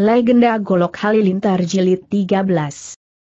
Legenda Golok Halilintar Jilid 13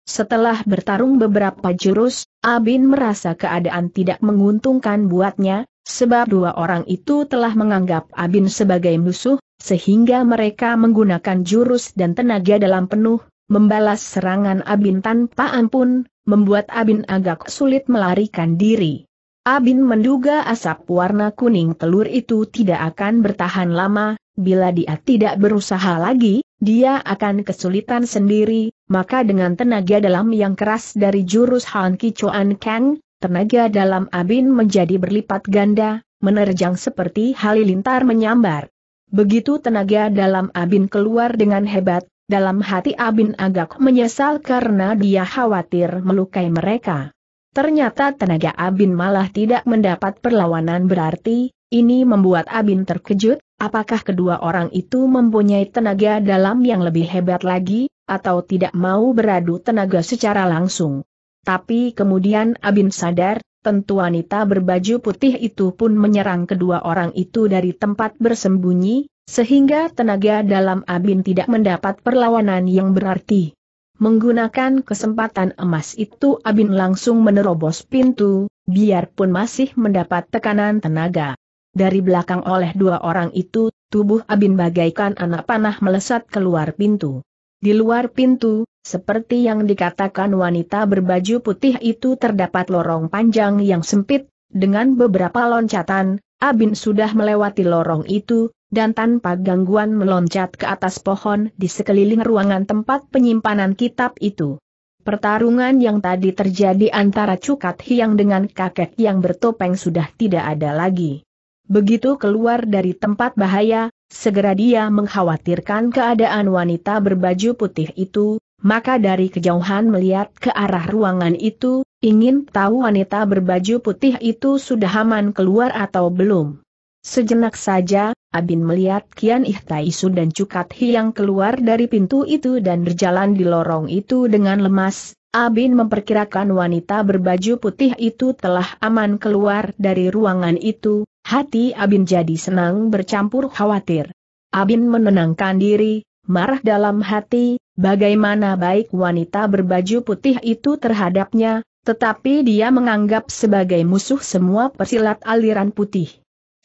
Setelah bertarung beberapa jurus, Abin merasa keadaan tidak menguntungkan buatnya, sebab dua orang itu telah menganggap Abin sebagai musuh, sehingga mereka menggunakan jurus dan tenaga dalam penuh, membalas serangan Abin tanpa ampun, membuat Abin agak sulit melarikan diri. Abin menduga asap warna kuning telur itu tidak akan bertahan lama, bila dia tidak berusaha lagi, dia akan kesulitan sendiri, maka dengan tenaga dalam yang keras dari jurus Han Kichuan Kang, tenaga dalam Abin menjadi berlipat ganda, menerjang seperti halilintar menyambar. Begitu tenaga dalam Abin keluar dengan hebat, dalam hati Abin agak menyesal karena dia khawatir melukai mereka. Ternyata tenaga Abin malah tidak mendapat perlawanan berarti, ini membuat Abin terkejut, Apakah kedua orang itu mempunyai tenaga dalam yang lebih hebat lagi, atau tidak mau beradu tenaga secara langsung? Tapi kemudian Abin sadar, tentu wanita berbaju putih itu pun menyerang kedua orang itu dari tempat bersembunyi, sehingga tenaga dalam Abin tidak mendapat perlawanan yang berarti. Menggunakan kesempatan emas itu Abin langsung menerobos pintu, biarpun masih mendapat tekanan tenaga dari belakang oleh dua orang itu, tubuh Abin bagaikan anak panah melesat keluar pintu. Di luar pintu, seperti yang dikatakan wanita berbaju putih itu terdapat lorong panjang yang sempit, dengan beberapa loncatan, Abin sudah melewati lorong itu, dan tanpa gangguan meloncat ke atas pohon di sekeliling ruangan tempat penyimpanan kitab itu. Pertarungan yang tadi terjadi antara Cukat Hiang dengan kakek yang bertopeng sudah tidak ada lagi. Begitu keluar dari tempat bahaya, segera dia mengkhawatirkan keadaan wanita berbaju putih itu, maka dari kejauhan melihat ke arah ruangan itu, ingin tahu wanita berbaju putih itu sudah aman keluar atau belum. Sejenak saja, Abin melihat Kian Ihtaisu dan Cukat Hiang keluar dari pintu itu dan berjalan di lorong itu dengan lemas. Abin memperkirakan wanita berbaju putih itu telah aman keluar dari ruangan itu, Hati Abin jadi senang bercampur khawatir. Abin menenangkan diri, marah dalam hati, bagaimana baik wanita berbaju putih itu terhadapnya, tetapi dia menganggap sebagai musuh semua persilat aliran putih.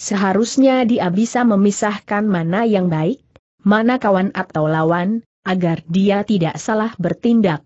Seharusnya dia bisa memisahkan mana yang baik, mana kawan atau lawan, agar dia tidak salah bertindak.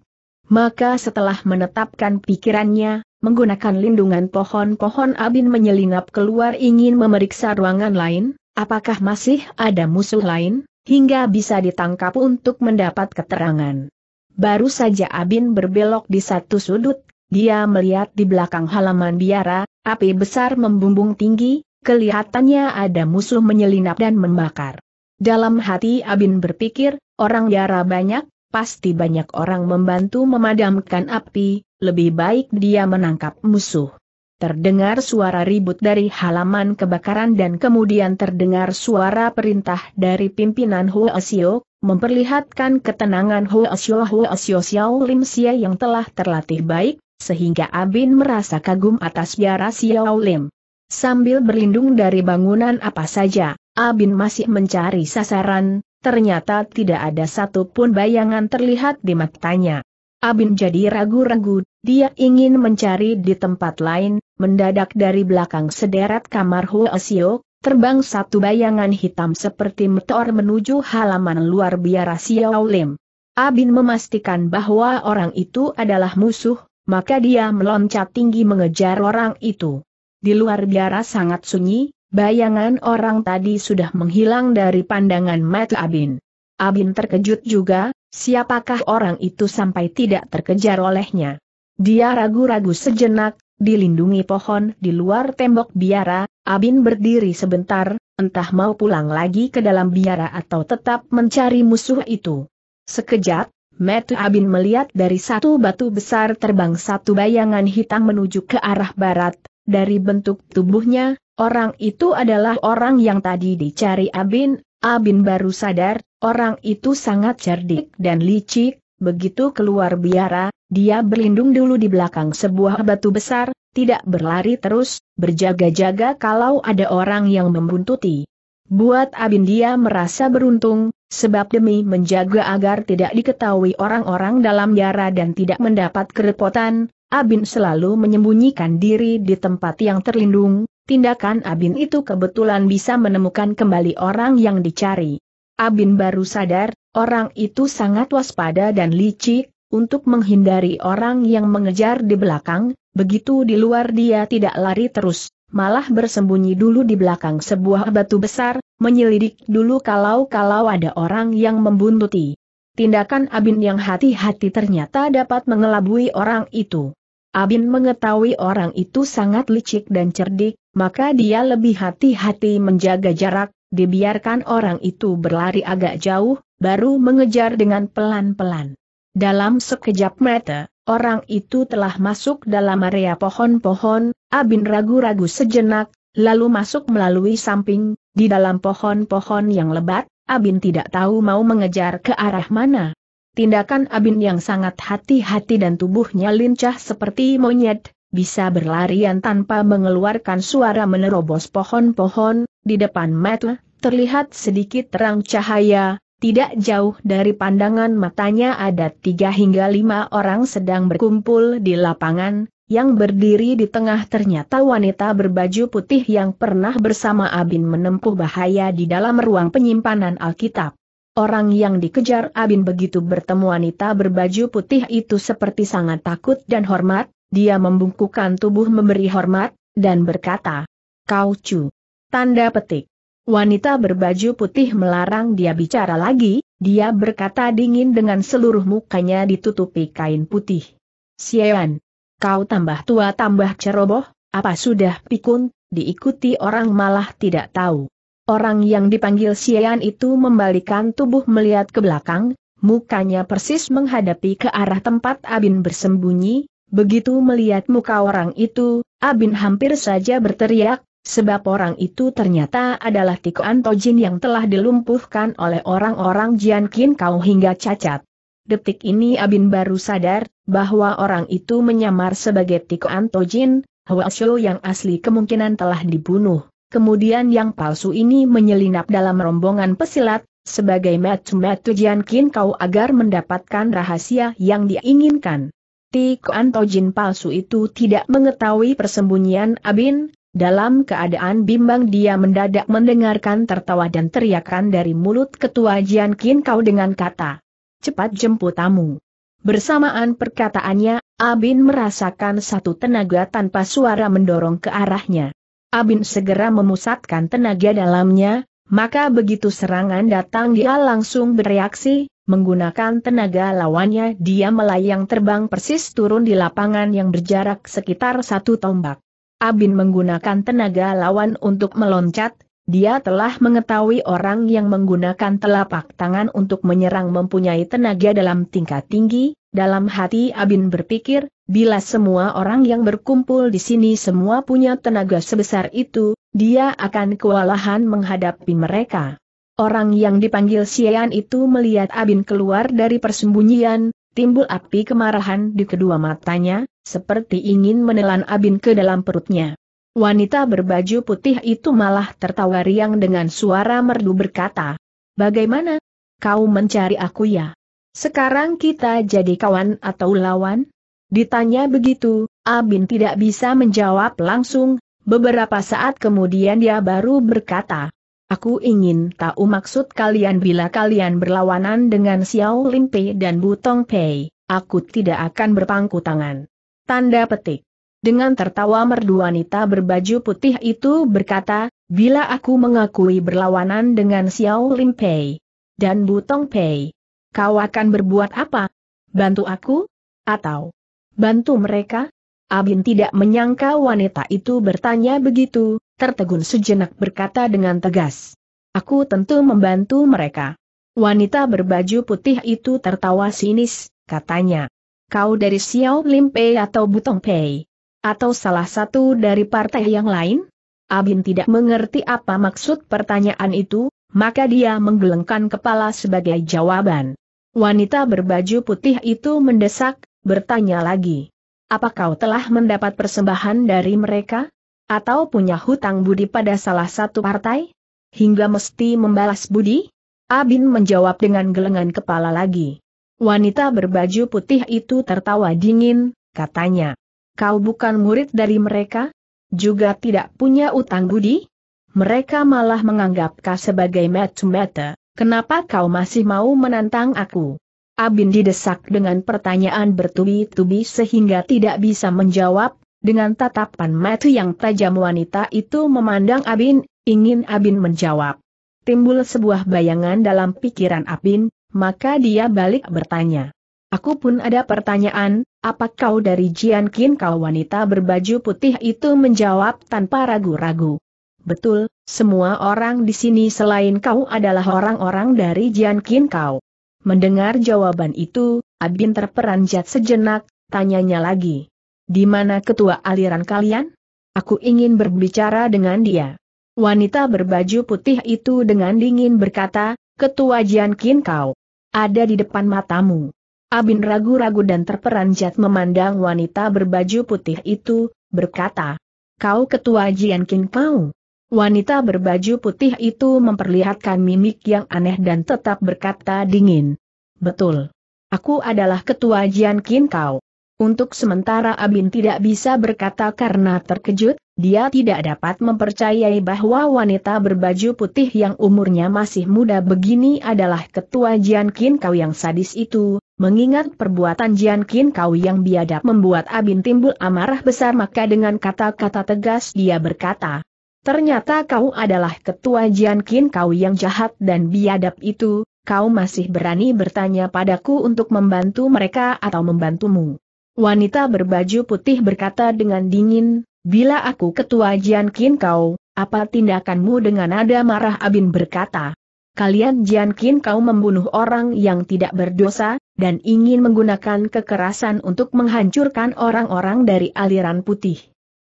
Maka setelah menetapkan pikirannya, Menggunakan lindungan pohon-pohon Abin menyelinap keluar ingin memeriksa ruangan lain, apakah masih ada musuh lain, hingga bisa ditangkap untuk mendapat keterangan. Baru saja Abin berbelok di satu sudut, dia melihat di belakang halaman biara, api besar membumbung tinggi, kelihatannya ada musuh menyelinap dan membakar. Dalam hati Abin berpikir, orang biara banyak, pasti banyak orang membantu memadamkan api, lebih baik dia menangkap musuh. Terdengar suara ribut dari halaman kebakaran dan kemudian terdengar suara perintah dari pimpinan Xiao, memperlihatkan ketenangan Xiao Huosio Xiao Lim Xia yang telah terlatih baik, sehingga Abin merasa kagum atas biara Xiao Lim. Sambil berlindung dari bangunan apa saja, Abin masih mencari sasaran, ternyata tidak ada satupun bayangan terlihat di matanya. Abin jadi ragu-ragu, dia ingin mencari di tempat lain, mendadak dari belakang sederet kamar Hoesio, terbang satu bayangan hitam seperti meteor menuju halaman luar biara Xiao Lim. Abin memastikan bahwa orang itu adalah musuh, maka dia meloncat tinggi mengejar orang itu. Di luar biara sangat sunyi, bayangan orang tadi sudah menghilang dari pandangan mata Abin. Abin terkejut juga, Siapakah orang itu sampai tidak terkejar olehnya? Dia ragu-ragu sejenak, dilindungi pohon di luar tembok biara, Abin berdiri sebentar, entah mau pulang lagi ke dalam biara atau tetap mencari musuh itu. Sekejap, Metu Abin melihat dari satu batu besar terbang satu bayangan hitam menuju ke arah barat, dari bentuk tubuhnya, orang itu adalah orang yang tadi dicari Abin, Abin baru sadar, Orang itu sangat cerdik dan licik, begitu keluar biara, dia berlindung dulu di belakang sebuah batu besar, tidak berlari terus, berjaga-jaga kalau ada orang yang membuntuti. Buat Abin dia merasa beruntung, sebab demi menjaga agar tidak diketahui orang-orang dalam biara dan tidak mendapat kerepotan, Abin selalu menyembunyikan diri di tempat yang terlindung, tindakan Abin itu kebetulan bisa menemukan kembali orang yang dicari. Abin baru sadar, orang itu sangat waspada dan licik, untuk menghindari orang yang mengejar di belakang, begitu di luar dia tidak lari terus, malah bersembunyi dulu di belakang sebuah batu besar, menyelidik dulu kalau-kalau ada orang yang membuntuti. Tindakan Abin yang hati-hati ternyata dapat mengelabui orang itu. Abin mengetahui orang itu sangat licik dan cerdik, maka dia lebih hati-hati menjaga jarak, dibiarkan orang itu berlari agak jauh, baru mengejar dengan pelan-pelan. Dalam sekejap mata, orang itu telah masuk dalam area pohon-pohon, Abin ragu-ragu sejenak, lalu masuk melalui samping, di dalam pohon-pohon yang lebat, Abin tidak tahu mau mengejar ke arah mana. Tindakan Abin yang sangat hati-hati dan tubuhnya lincah seperti monyet, bisa berlarian tanpa mengeluarkan suara menerobos pohon-pohon, di depan mata, terlihat sedikit terang cahaya, tidak jauh dari pandangan matanya ada tiga hingga lima orang sedang berkumpul di lapangan, yang berdiri di tengah ternyata wanita berbaju putih yang pernah bersama Abin menempuh bahaya di dalam ruang penyimpanan Alkitab. Orang yang dikejar Abin begitu bertemu wanita berbaju putih itu seperti sangat takut dan hormat, dia membungkukkan tubuh memberi hormat, dan berkata, Kau cu. Tanda petik. Wanita berbaju putih melarang dia bicara lagi, dia berkata dingin dengan seluruh mukanya ditutupi kain putih. Sian, kau tambah tua tambah ceroboh, apa sudah pikun, diikuti orang malah tidak tahu. Orang yang dipanggil Sian itu membalikan tubuh melihat ke belakang, mukanya persis menghadapi ke arah tempat Abin bersembunyi, begitu melihat muka orang itu, Abin hampir saja berteriak, Sebab orang itu ternyata adalah Tiko Antojin yang telah dilumpuhkan oleh orang-orang Jian Kin Kau hingga cacat. Detik ini Abin baru sadar, bahwa orang itu menyamar sebagai Tiko Antojin, Hwa Shou yang asli kemungkinan telah dibunuh. Kemudian yang palsu ini menyelinap dalam rombongan pesilat, sebagai metu-metu Jian Kin Kau agar mendapatkan rahasia yang diinginkan. Tiko Antojin palsu itu tidak mengetahui persembunyian Abin, dalam keadaan bimbang dia mendadak mendengarkan tertawa dan teriakan dari mulut ketua Jian Kin Kau dengan kata, cepat jemput tamu. Bersamaan perkataannya, Abin merasakan satu tenaga tanpa suara mendorong ke arahnya. Abin segera memusatkan tenaga dalamnya, maka begitu serangan datang dia langsung bereaksi, menggunakan tenaga lawannya dia melayang terbang persis turun di lapangan yang berjarak sekitar satu tombak. Abin menggunakan tenaga lawan untuk meloncat, dia telah mengetahui orang yang menggunakan telapak tangan untuk menyerang mempunyai tenaga dalam tingkat tinggi, dalam hati Abin berpikir, bila semua orang yang berkumpul di sini semua punya tenaga sebesar itu, dia akan kewalahan menghadapi mereka. Orang yang dipanggil Sian itu melihat Abin keluar dari persembunyian, Timbul api kemarahan di kedua matanya, seperti ingin menelan Abin ke dalam perutnya. Wanita berbaju putih itu malah tertawa riang dengan suara merdu berkata, Bagaimana? Kau mencari aku ya? Sekarang kita jadi kawan atau lawan? Ditanya begitu, Abin tidak bisa menjawab langsung, beberapa saat kemudian dia baru berkata, Aku ingin tahu maksud kalian bila kalian berlawanan dengan Xiao Lin Pei dan Butong Pei, aku tidak akan berpangku tangan. Tanda petik. Dengan tertawa merdu wanita berbaju putih itu berkata, bila aku mengakui berlawanan dengan Xiao Lin Pei dan Butong Pei, kau akan berbuat apa? Bantu aku? Atau bantu mereka? Abin tidak menyangka wanita itu bertanya begitu, tertegun sejenak berkata dengan tegas. Aku tentu membantu mereka. Wanita berbaju putih itu tertawa sinis, katanya. Kau dari Xiao Lim Pei atau Butong Pei? Atau salah satu dari partai yang lain? Abin tidak mengerti apa maksud pertanyaan itu, maka dia menggelengkan kepala sebagai jawaban. Wanita berbaju putih itu mendesak, bertanya lagi. Apa kau telah mendapat persembahan dari mereka? Atau punya hutang budi pada salah satu partai? Hingga mesti membalas budi? Abin menjawab dengan gelengan kepala lagi. Wanita berbaju putih itu tertawa dingin, katanya. Kau bukan murid dari mereka? Juga tidak punya utang budi? Mereka malah menganggap kau sebagai metu-meta. Kenapa kau masih mau menantang aku? Abin didesak dengan pertanyaan bertubi-tubi sehingga tidak bisa menjawab, dengan tatapan mati yang tajam wanita itu memandang Abin, ingin Abin menjawab. Timbul sebuah bayangan dalam pikiran Abin, maka dia balik bertanya. Aku pun ada pertanyaan, apa kau dari Jian Qin kau wanita berbaju putih itu menjawab tanpa ragu-ragu. Betul, semua orang di sini selain kau adalah orang-orang dari Jian Qin kau. Mendengar jawaban itu, Abin terperanjat sejenak, tanyanya lagi. Di mana ketua aliran kalian? Aku ingin berbicara dengan dia. Wanita berbaju putih itu dengan dingin berkata, ketua Jian Kin kau. Ada di depan matamu. Abin ragu-ragu dan terperanjat memandang wanita berbaju putih itu, berkata, Kau ketua Jian Kin kau. Wanita berbaju putih itu memperlihatkan mimik yang aneh dan tetap berkata dingin. Betul. Aku adalah ketua Jian Kin Kau. Untuk sementara Abin tidak bisa berkata karena terkejut, dia tidak dapat mempercayai bahwa wanita berbaju putih yang umurnya masih muda begini adalah ketua Jian Kin Kau yang sadis itu, mengingat perbuatan Jian Kin Kau yang biadab membuat Abin timbul amarah besar maka dengan kata-kata tegas dia berkata, Ternyata kau adalah ketua Jian Kin kau yang jahat dan biadab itu, kau masih berani bertanya padaku untuk membantu mereka atau membantumu. Wanita berbaju putih berkata dengan dingin, bila aku ketua Jian Kin kau, apa tindakanmu dengan nada marah Abin berkata. Kalian Jian Kin kau membunuh orang yang tidak berdosa, dan ingin menggunakan kekerasan untuk menghancurkan orang-orang dari aliran putih.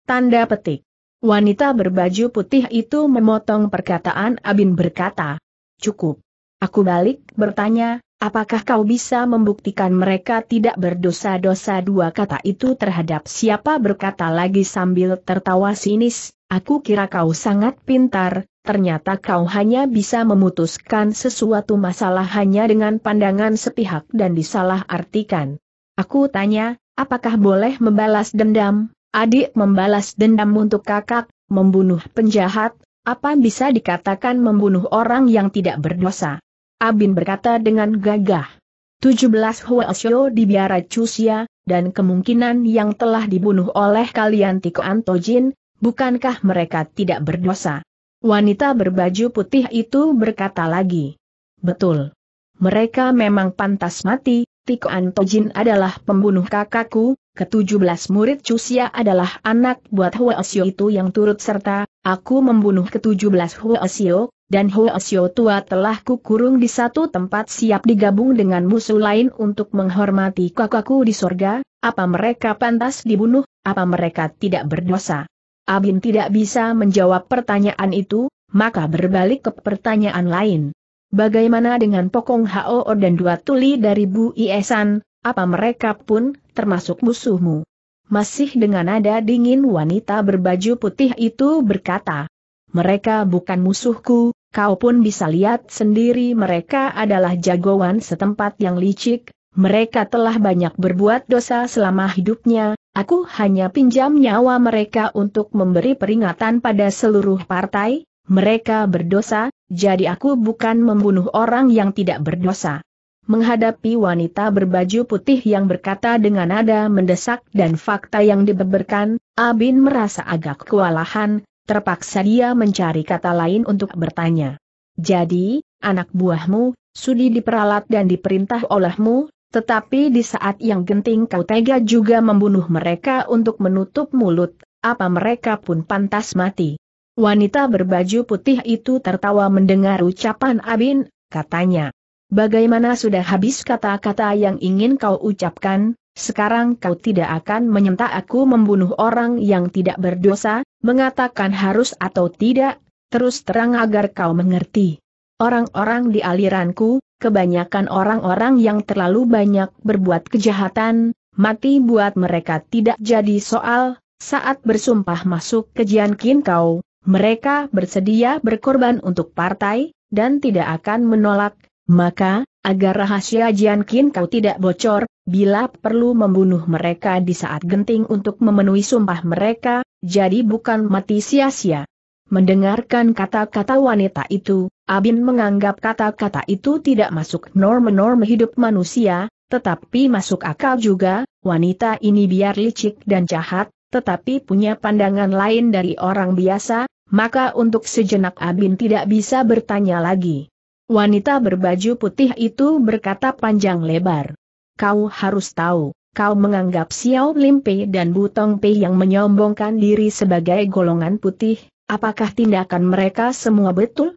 Tanda petik. Wanita berbaju putih itu memotong perkataan Abin berkata, Cukup. Aku balik bertanya, apakah kau bisa membuktikan mereka tidak berdosa-dosa dua kata itu terhadap siapa berkata lagi sambil tertawa sinis, aku kira kau sangat pintar, ternyata kau hanya bisa memutuskan sesuatu masalah hanya dengan pandangan sepihak dan disalahartikan. Aku tanya, apakah boleh membalas dendam? Adik membalas dendam untuk kakak, membunuh penjahat, apa bisa dikatakan membunuh orang yang tidak berdosa? Abin berkata dengan gagah. 17 Huasyo di biara Cusia, dan kemungkinan yang telah dibunuh oleh kalian Tiko Antojin, bukankah mereka tidak berdosa? Wanita berbaju putih itu berkata lagi. Betul. Mereka memang pantas mati, Tiko Antojin adalah pembunuh kakakku, Ketujuh belas murid Cusia adalah anak buat Huasio itu yang turut serta, aku membunuh ketujuh belas Huasio, dan Huasio tua telah kukurung di satu tempat siap digabung dengan musuh lain untuk menghormati kakakku di sorga, apa mereka pantas dibunuh, apa mereka tidak berdosa. Abin tidak bisa menjawab pertanyaan itu, maka berbalik ke pertanyaan lain. Bagaimana dengan Pokong Hao dan dua tuli dari Bu Iesan, apa mereka pun termasuk musuhmu. Masih dengan nada dingin wanita berbaju putih itu berkata, mereka bukan musuhku, kau pun bisa lihat sendiri mereka adalah jagoan setempat yang licik, mereka telah banyak berbuat dosa selama hidupnya, aku hanya pinjam nyawa mereka untuk memberi peringatan pada seluruh partai, mereka berdosa, jadi aku bukan membunuh orang yang tidak berdosa menghadapi wanita berbaju putih yang berkata dengan nada mendesak dan fakta yang dibeberkan, Abin merasa agak kewalahan, terpaksa dia mencari kata lain untuk bertanya. Jadi, anak buahmu, sudi diperalat dan diperintah olehmu, tetapi di saat yang genting kau tega juga membunuh mereka untuk menutup mulut, apa mereka pun pantas mati. Wanita berbaju putih itu tertawa mendengar ucapan Abin, katanya, Bagaimana sudah habis kata-kata yang ingin kau ucapkan, sekarang kau tidak akan menyentak aku membunuh orang yang tidak berdosa, mengatakan harus atau tidak, terus terang agar kau mengerti. Orang-orang di aliranku, kebanyakan orang-orang yang terlalu banyak berbuat kejahatan, mati buat mereka tidak jadi soal, saat bersumpah masuk ke jiankin kau, mereka bersedia berkorban untuk partai, dan tidak akan menolak, maka, agar rahasia Jian Qin kau tidak bocor, bila perlu membunuh mereka di saat genting untuk memenuhi sumpah mereka, jadi bukan mati sia-sia. Mendengarkan kata-kata wanita itu, Abin menganggap kata-kata itu tidak masuk norma-norma hidup manusia, tetapi masuk akal juga, wanita ini biar licik dan jahat, tetapi punya pandangan lain dari orang biasa, maka untuk sejenak Abin tidak bisa bertanya lagi. Wanita berbaju putih itu berkata panjang lebar. Kau harus tahu, kau menganggap Xiao Limpe dan Butong Pei yang menyombongkan diri sebagai golongan putih, apakah tindakan mereka semua betul?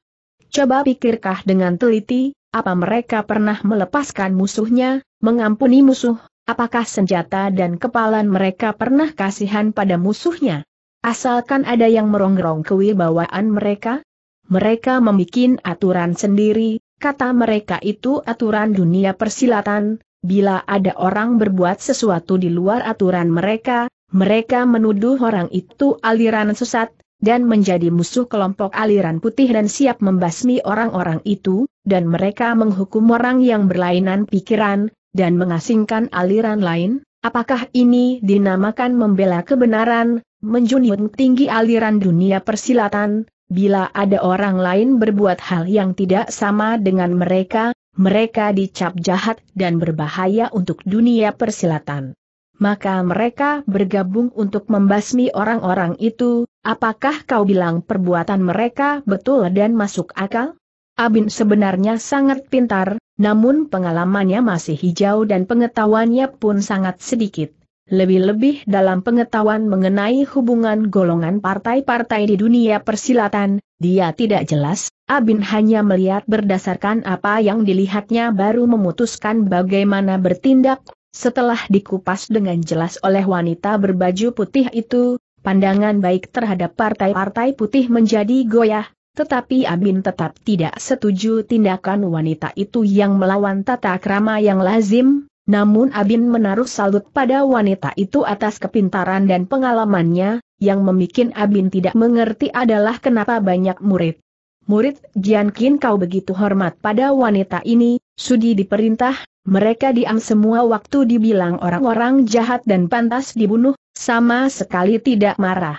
Coba pikirkah dengan teliti, apa mereka pernah melepaskan musuhnya, mengampuni musuh, apakah senjata dan kepalan mereka pernah kasihan pada musuhnya? Asalkan ada yang merongrong kewibawaan mereka, mereka membuat aturan sendiri, kata mereka itu aturan dunia persilatan, bila ada orang berbuat sesuatu di luar aturan mereka, mereka menuduh orang itu aliran sesat, dan menjadi musuh kelompok aliran putih dan siap membasmi orang-orang itu, dan mereka menghukum orang yang berlainan pikiran, dan mengasingkan aliran lain, apakah ini dinamakan membela kebenaran, menjunjung tinggi aliran dunia persilatan, Bila ada orang lain berbuat hal yang tidak sama dengan mereka, mereka dicap jahat dan berbahaya untuk dunia persilatan. Maka mereka bergabung untuk membasmi orang-orang itu, apakah kau bilang perbuatan mereka betul dan masuk akal? Abin sebenarnya sangat pintar, namun pengalamannya masih hijau dan pengetahuannya pun sangat sedikit lebih-lebih dalam pengetahuan mengenai hubungan golongan partai-partai di dunia persilatan, dia tidak jelas, Abin hanya melihat berdasarkan apa yang dilihatnya baru memutuskan bagaimana bertindak, setelah dikupas dengan jelas oleh wanita berbaju putih itu, pandangan baik terhadap partai-partai putih menjadi goyah, tetapi Abin tetap tidak setuju tindakan wanita itu yang melawan tata krama yang lazim, namun Abin menaruh salut pada wanita itu atas kepintaran dan pengalamannya, yang membuat Abin tidak mengerti adalah kenapa banyak murid. Murid Jiankin kau begitu hormat pada wanita ini, sudi diperintah, mereka diam semua waktu dibilang orang-orang jahat dan pantas dibunuh, sama sekali tidak marah.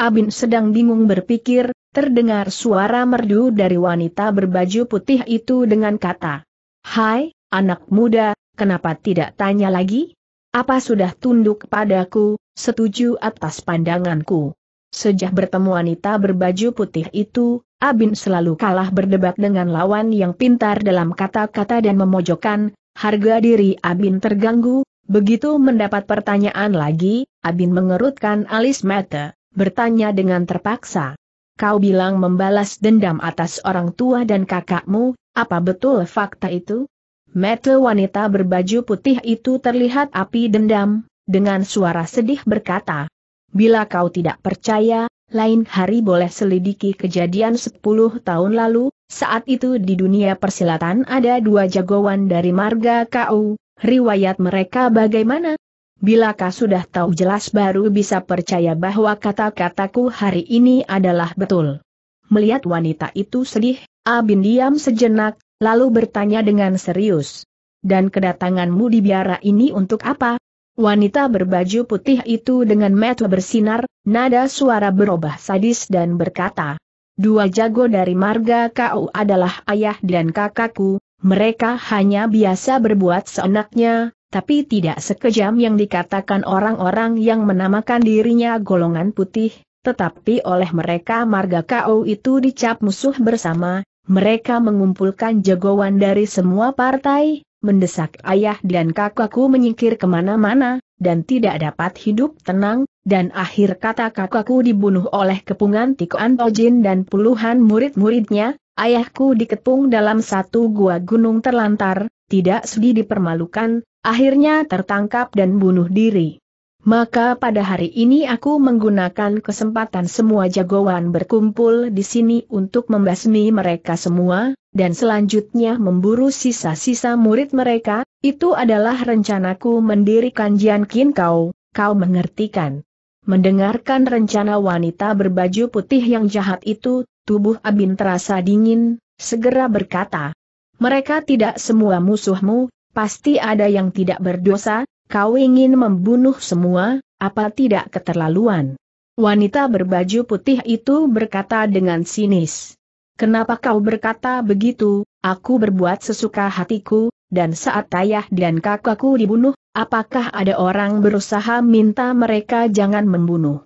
Abin sedang bingung berpikir, terdengar suara merdu dari wanita berbaju putih itu dengan kata, Hai, anak muda, kenapa tidak tanya lagi? Apa sudah tunduk padaku, setuju atas pandanganku? Sejak bertemu wanita berbaju putih itu, Abin selalu kalah berdebat dengan lawan yang pintar dalam kata-kata dan memojokkan, harga diri Abin terganggu, begitu mendapat pertanyaan lagi, Abin mengerutkan alis mata, bertanya dengan terpaksa. Kau bilang membalas dendam atas orang tua dan kakakmu, apa betul fakta itu? Mata wanita berbaju putih itu terlihat api dendam, dengan suara sedih berkata, Bila kau tidak percaya, lain hari boleh selidiki kejadian 10 tahun lalu, saat itu di dunia persilatan ada dua jagoan dari marga kau, riwayat mereka bagaimana? Bila kau sudah tahu jelas baru bisa percaya bahwa kata-kataku hari ini adalah betul. Melihat wanita itu sedih, Abin diam sejenak, lalu bertanya dengan serius. Dan kedatanganmu di biara ini untuk apa? Wanita berbaju putih itu dengan mata bersinar, nada suara berubah sadis dan berkata, Dua jago dari marga kau adalah ayah dan kakakku, mereka hanya biasa berbuat seenaknya, tapi tidak sekejam yang dikatakan orang-orang yang menamakan dirinya golongan putih, tetapi oleh mereka marga kau itu dicap musuh bersama, mereka mengumpulkan jagoan dari semua partai, mendesak ayah dan kakakku menyingkir kemana-mana, dan tidak dapat hidup tenang, dan akhir kata kakakku dibunuh oleh kepungan Tikuan Tojin dan puluhan murid-muridnya, ayahku dikepung dalam satu gua gunung terlantar, tidak sudi dipermalukan, akhirnya tertangkap dan bunuh diri. Maka pada hari ini aku menggunakan kesempatan semua jagoan berkumpul di sini untuk membasmi mereka semua, dan selanjutnya memburu sisa-sisa murid mereka, itu adalah rencanaku mendirikan jian Kin kau, kau mengertikan. Mendengarkan rencana wanita berbaju putih yang jahat itu, tubuh Abin terasa dingin, segera berkata. Mereka tidak semua musuhmu, pasti ada yang tidak berdosa, Kau ingin membunuh semua, apa tidak keterlaluan? Wanita berbaju putih itu berkata dengan sinis. Kenapa kau berkata begitu, aku berbuat sesuka hatiku, dan saat ayah dan kakakku dibunuh, apakah ada orang berusaha minta mereka jangan membunuh?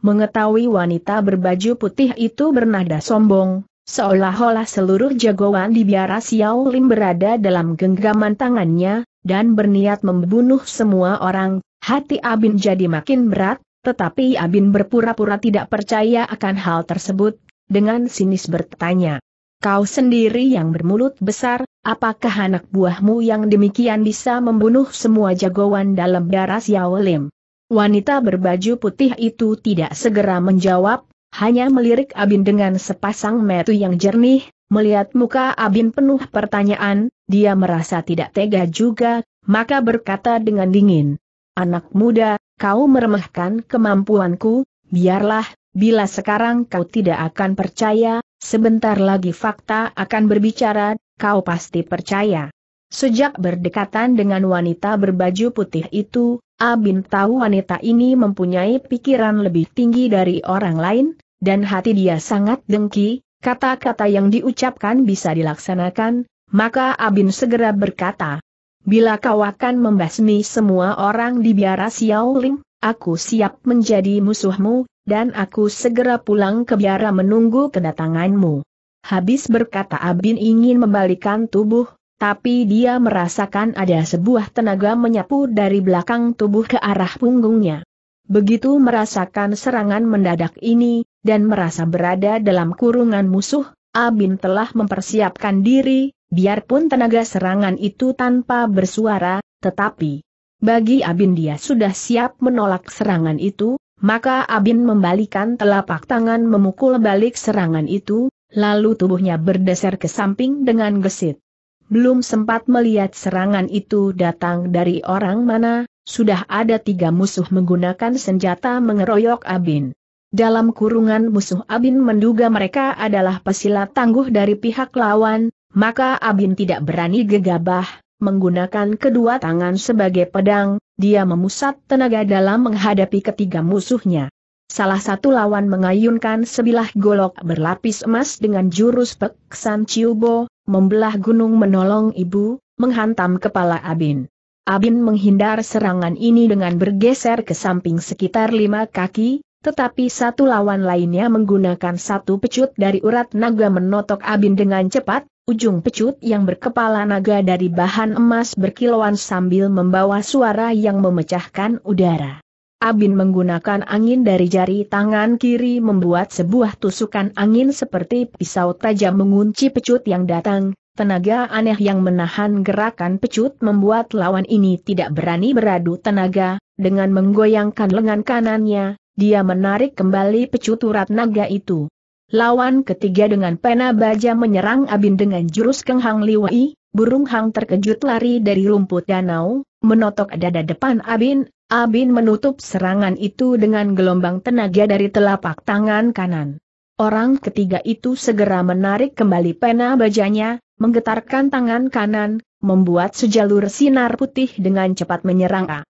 Mengetahui wanita berbaju putih itu bernada sombong, seolah-olah seluruh jagoan di biara Xiao Lim berada dalam genggaman tangannya, dan berniat membunuh semua orang, hati Abin jadi makin berat, tetapi Abin berpura-pura tidak percaya akan hal tersebut, dengan sinis bertanya. Kau sendiri yang bermulut besar, apakah anak buahmu yang demikian bisa membunuh semua jagoan dalam daras Yaolim? Wanita berbaju putih itu tidak segera menjawab, hanya melirik Abin dengan sepasang metu yang jernih, melihat muka Abin penuh pertanyaan, dia merasa tidak tega juga, maka berkata dengan dingin. Anak muda, kau meremehkan kemampuanku, biarlah, bila sekarang kau tidak akan percaya, sebentar lagi fakta akan berbicara, kau pasti percaya. Sejak berdekatan dengan wanita berbaju putih itu, Abin tahu wanita ini mempunyai pikiran lebih tinggi dari orang lain, dan hati dia sangat dengki, kata-kata yang diucapkan bisa dilaksanakan, maka Abin segera berkata, Bila kau akan membasmi semua orang di biara Xiaoling, aku siap menjadi musuhmu, dan aku segera pulang ke biara menunggu kedatanganmu. Habis berkata Abin ingin membalikan tubuh, tapi dia merasakan ada sebuah tenaga menyapu dari belakang tubuh ke arah punggungnya. Begitu merasakan serangan mendadak ini, dan merasa berada dalam kurungan musuh, Abin telah mempersiapkan diri, biarpun tenaga serangan itu tanpa bersuara, tetapi bagi Abin dia sudah siap menolak serangan itu, maka Abin membalikan telapak tangan memukul balik serangan itu, lalu tubuhnya berdeser ke samping dengan gesit. Belum sempat melihat serangan itu datang dari orang mana, sudah ada tiga musuh menggunakan senjata mengeroyok Abin. Dalam kurungan musuh Abin menduga mereka adalah pesilat tangguh dari pihak lawan, maka Abin tidak berani gegabah, menggunakan kedua tangan sebagai pedang, dia memusat tenaga dalam menghadapi ketiga musuhnya. Salah satu lawan mengayunkan sebilah golok berlapis emas dengan jurus peksan ciubo, membelah gunung menolong ibu, menghantam kepala Abin. Abin menghindar serangan ini dengan bergeser ke samping sekitar lima kaki, tetapi satu lawan lainnya menggunakan satu pecut dari urat naga menotok Abin dengan cepat, ujung pecut yang berkepala naga dari bahan emas berkilauan sambil membawa suara yang memecahkan udara. Abin menggunakan angin dari jari tangan kiri membuat sebuah tusukan angin seperti pisau tajam mengunci pecut yang datang, tenaga aneh yang menahan gerakan pecut membuat lawan ini tidak berani beradu tenaga, dengan menggoyangkan lengan kanannya, dia menarik kembali pecut urat naga itu. Lawan ketiga dengan pena baja menyerang Abin dengan jurus Keng Hang Liwei, burung Hang terkejut lari dari rumput danau, menotok dada depan Abin, Abin menutup serangan itu dengan gelombang tenaga dari telapak tangan kanan. Orang ketiga itu segera menarik kembali pena bajanya, menggetarkan tangan kanan, membuat sejalur sinar putih dengan cepat menyerang A.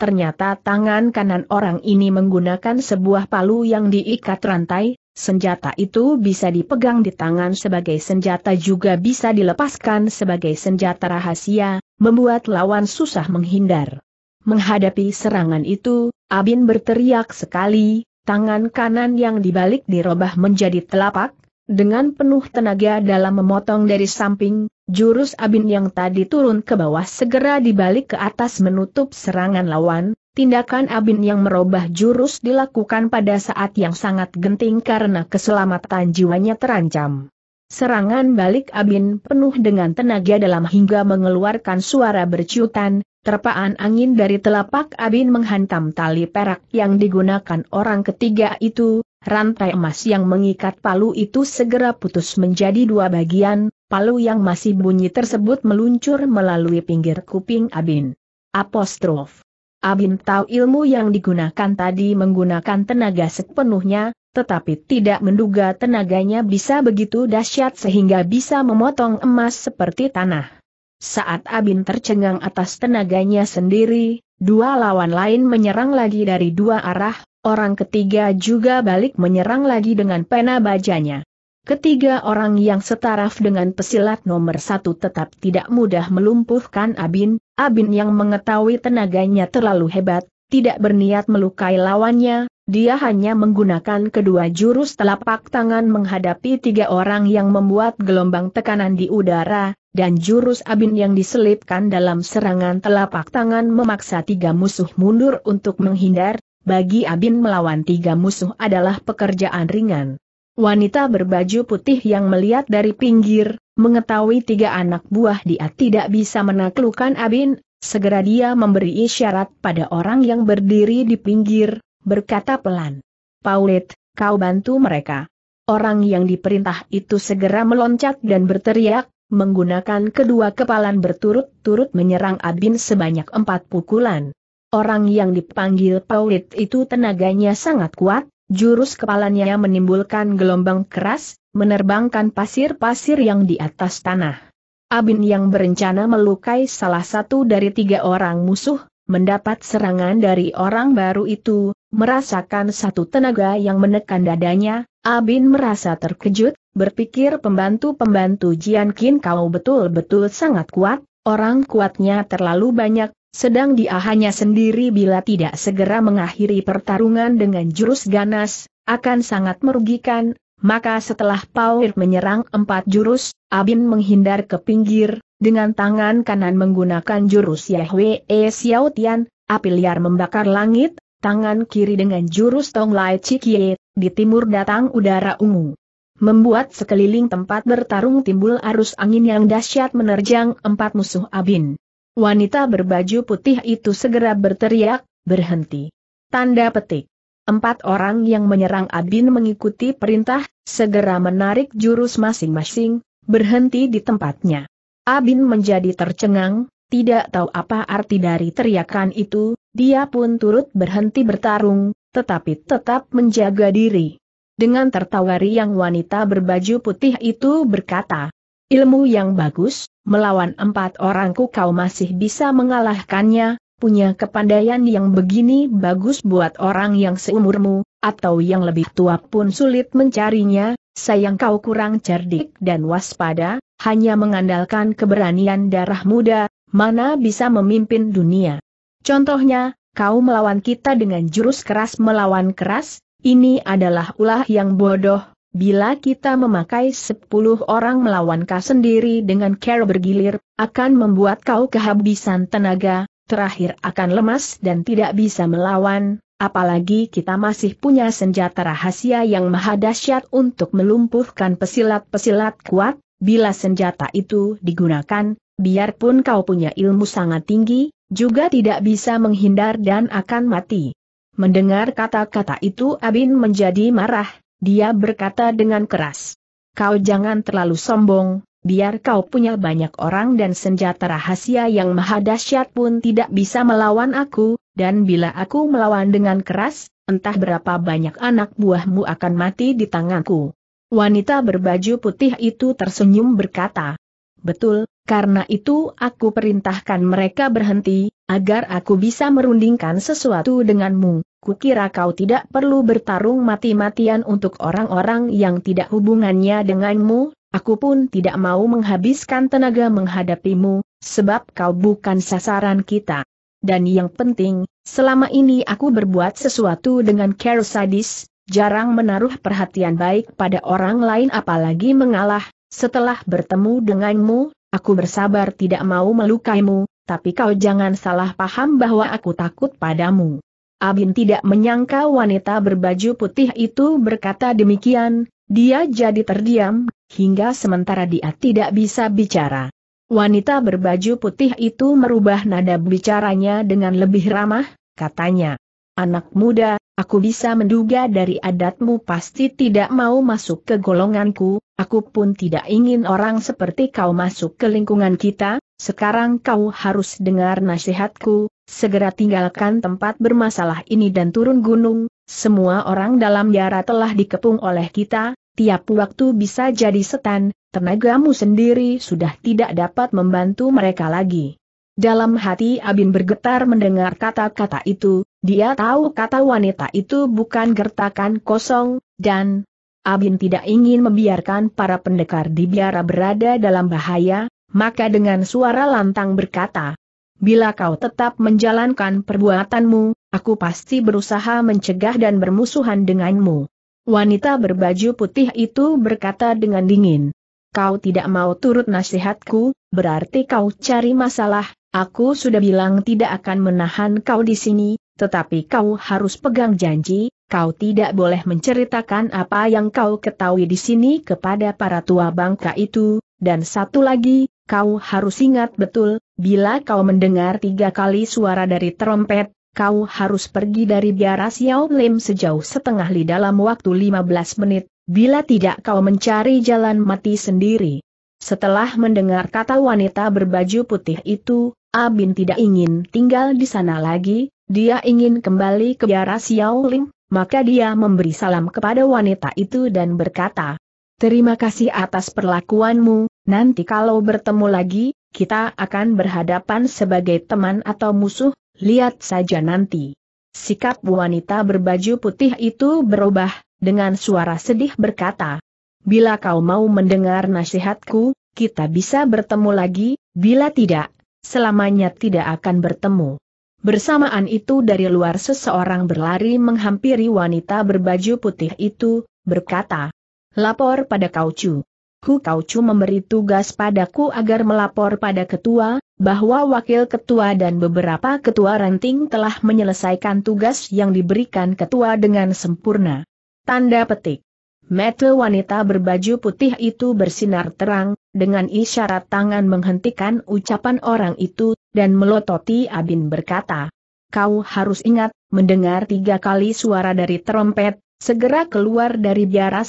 Ternyata tangan kanan orang ini menggunakan sebuah palu yang diikat rantai, senjata itu bisa dipegang di tangan sebagai senjata juga bisa dilepaskan sebagai senjata rahasia, membuat lawan susah menghindar. Menghadapi serangan itu, Abin berteriak sekali, tangan kanan yang dibalik dirobah menjadi telapak, dengan penuh tenaga dalam memotong dari samping, Jurus Abin yang tadi turun ke bawah segera dibalik ke atas menutup serangan lawan, tindakan Abin yang merubah jurus dilakukan pada saat yang sangat genting karena keselamatan jiwanya terancam. Serangan balik Abin penuh dengan tenaga dalam hingga mengeluarkan suara berciutan, terpaan angin dari telapak Abin menghantam tali perak yang digunakan orang ketiga itu, rantai emas yang mengikat palu itu segera putus menjadi dua bagian, Palu yang masih bunyi tersebut meluncur melalui pinggir kuping Abin. Apostrof. Abin tahu ilmu yang digunakan tadi menggunakan tenaga sepenuhnya, tetapi tidak menduga tenaganya bisa begitu dahsyat sehingga bisa memotong emas seperti tanah. Saat Abin tercengang atas tenaganya sendiri, dua lawan lain menyerang lagi dari dua arah, orang ketiga juga balik menyerang lagi dengan pena bajanya. Ketiga orang yang setaraf dengan pesilat nomor satu tetap tidak mudah melumpuhkan Abin, Abin yang mengetahui tenaganya terlalu hebat, tidak berniat melukai lawannya, dia hanya menggunakan kedua jurus telapak tangan menghadapi tiga orang yang membuat gelombang tekanan di udara, dan jurus Abin yang diselipkan dalam serangan telapak tangan memaksa tiga musuh mundur untuk menghindar, bagi Abin melawan tiga musuh adalah pekerjaan ringan. Wanita berbaju putih yang melihat dari pinggir, mengetahui tiga anak buah dia tidak bisa menaklukkan Abin, segera dia memberi isyarat pada orang yang berdiri di pinggir, berkata pelan. Paulit, kau bantu mereka. Orang yang diperintah itu segera meloncat dan berteriak, menggunakan kedua kepalan berturut-turut menyerang Abin sebanyak empat pukulan. Orang yang dipanggil Paulit itu tenaganya sangat kuat, Jurus kepalanya menimbulkan gelombang keras, menerbangkan pasir-pasir yang di atas tanah. Abin yang berencana melukai salah satu dari tiga orang musuh, mendapat serangan dari orang baru itu, merasakan satu tenaga yang menekan dadanya, Abin merasa terkejut, berpikir pembantu-pembantu Jian Qin kau betul-betul sangat kuat, Orang kuatnya terlalu banyak, sedang dia hanya sendiri bila tidak segera mengakhiri pertarungan dengan jurus ganas, akan sangat merugikan, maka setelah Power menyerang empat jurus, Abin menghindar ke pinggir, dengan tangan kanan menggunakan jurus Yahweh E Xiao Tian, api liar membakar langit, tangan kiri dengan jurus Tong Lai Chikie, di timur datang udara ungu membuat sekeliling tempat bertarung timbul arus angin yang dahsyat menerjang empat musuh Abin. Wanita berbaju putih itu segera berteriak, berhenti. Tanda petik. Empat orang yang menyerang Abin mengikuti perintah, segera menarik jurus masing-masing, berhenti di tempatnya. Abin menjadi tercengang, tidak tahu apa arti dari teriakan itu, dia pun turut berhenti bertarung, tetapi tetap menjaga diri dengan tertawa riang wanita berbaju putih itu berkata, ilmu yang bagus, melawan empat orangku kau masih bisa mengalahkannya, punya kepandaian yang begini bagus buat orang yang seumurmu, atau yang lebih tua pun sulit mencarinya, sayang kau kurang cerdik dan waspada, hanya mengandalkan keberanian darah muda, mana bisa memimpin dunia. Contohnya, kau melawan kita dengan jurus keras melawan keras, ini adalah ulah yang bodoh, bila kita memakai sepuluh orang melawan kau sendiri dengan cara bergilir, akan membuat kau kehabisan tenaga, terakhir akan lemas dan tidak bisa melawan, apalagi kita masih punya senjata rahasia yang maha dahsyat untuk melumpuhkan pesilat-pesilat kuat, bila senjata itu digunakan, biarpun kau punya ilmu sangat tinggi, juga tidak bisa menghindar dan akan mati. Mendengar kata-kata itu Abin menjadi marah, dia berkata dengan keras. Kau jangan terlalu sombong, biar kau punya banyak orang dan senjata rahasia yang maha dahsyat pun tidak bisa melawan aku, dan bila aku melawan dengan keras, entah berapa banyak anak buahmu akan mati di tanganku. Wanita berbaju putih itu tersenyum berkata, Betul, karena itu aku perintahkan mereka berhenti, agar aku bisa merundingkan sesuatu denganmu. Kukira kau tidak perlu bertarung mati-matian untuk orang-orang yang tidak hubungannya denganmu, aku pun tidak mau menghabiskan tenaga menghadapimu, sebab kau bukan sasaran kita. Dan yang penting, selama ini aku berbuat sesuatu dengan care sadis, jarang menaruh perhatian baik pada orang lain apalagi mengalah, setelah bertemu denganmu, aku bersabar tidak mau melukaimu, tapi kau jangan salah paham bahwa aku takut padamu. Abin tidak menyangka wanita berbaju putih itu berkata demikian, dia jadi terdiam, hingga sementara dia tidak bisa bicara. Wanita berbaju putih itu merubah nada bicaranya dengan lebih ramah, katanya. Anak muda, aku bisa menduga dari adatmu pasti tidak mau masuk ke golonganku, aku pun tidak ingin orang seperti kau masuk ke lingkungan kita, sekarang kau harus dengar nasihatku, segera tinggalkan tempat bermasalah ini dan turun gunung, semua orang dalam yara telah dikepung oleh kita, tiap waktu bisa jadi setan, tenagamu sendiri sudah tidak dapat membantu mereka lagi. Dalam hati Abin bergetar mendengar kata-kata itu, dia tahu kata wanita itu bukan gertakan kosong, dan Abin tidak ingin membiarkan para pendekar di biara berada dalam bahaya, maka dengan suara lantang berkata, Bila kau tetap menjalankan perbuatanmu, aku pasti berusaha mencegah dan bermusuhan denganmu. Wanita berbaju putih itu berkata dengan dingin. Kau tidak mau turut nasihatku, berarti kau cari masalah, aku sudah bilang tidak akan menahan kau di sini, tetapi kau harus pegang janji, kau tidak boleh menceritakan apa yang kau ketahui di sini kepada para tua bangka itu, dan satu lagi, kau harus ingat betul, bila kau mendengar tiga kali suara dari trompet, kau harus pergi dari biara Xiao Lim sejauh setengah li dalam waktu 15 menit, bila tidak kau mencari jalan mati sendiri. Setelah mendengar kata wanita berbaju putih itu, Abin tidak ingin tinggal di sana lagi, dia ingin kembali ke biara Xiao Lim, maka dia memberi salam kepada wanita itu dan berkata, Terima kasih atas perlakuanmu, Nanti kalau bertemu lagi, kita akan berhadapan sebagai teman atau musuh, lihat saja nanti. Sikap wanita berbaju putih itu berubah, dengan suara sedih berkata, Bila kau mau mendengar nasihatku, kita bisa bertemu lagi, bila tidak, selamanya tidak akan bertemu. Bersamaan itu dari luar seseorang berlari menghampiri wanita berbaju putih itu, berkata, Lapor pada kau cu. Hu kauchu memberi tugas padaku agar melapor pada ketua, bahwa wakil ketua dan beberapa ketua ranting telah menyelesaikan tugas yang diberikan ketua dengan sempurna. Tanda petik. Mata wanita berbaju putih itu bersinar terang, dengan isyarat tangan menghentikan ucapan orang itu, dan melototi Abin berkata, Kau harus ingat, mendengar tiga kali suara dari trompet, segera keluar dari biara